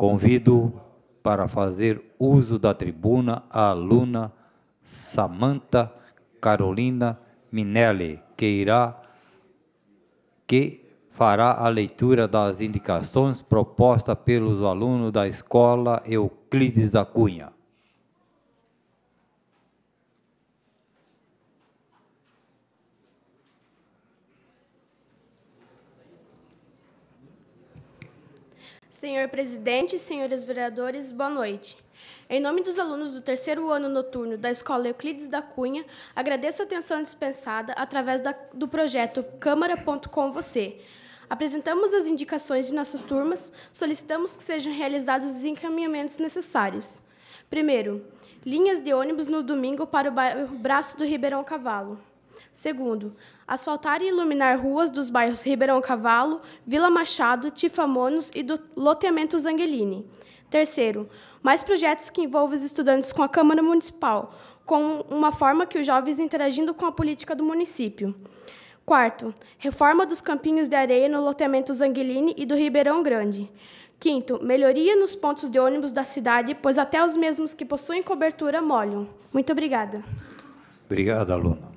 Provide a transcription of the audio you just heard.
Convido para fazer uso da tribuna a aluna Samanta Carolina Minelli, que irá que fará a leitura das indicações propostas pelos alunos da escola Euclides da Cunha. Senhor presidente, senhores vereadores, boa noite. Em nome dos alunos do terceiro ano noturno da Escola Euclides da Cunha, agradeço a atenção dispensada através da, do projeto Câmara.com Você. Apresentamos as indicações de nossas turmas, solicitamos que sejam realizados os encaminhamentos necessários. Primeiro, linhas de ônibus no domingo para o bairro Braço do Ribeirão Cavalo. Segundo, asfaltar e iluminar ruas dos bairros Ribeirão Cavalo, Vila Machado, Tifa Monos e do loteamento Zangueline. Terceiro, mais projetos que envolvam os estudantes com a Câmara Municipal, com uma forma que os jovens interagindo com a política do município. Quarto, reforma dos campinhos de areia no loteamento Zangueline e do Ribeirão Grande. Quinto, melhoria nos pontos de ônibus da cidade, pois até os mesmos que possuem cobertura molham. Muito obrigada. Obrigado, aluno.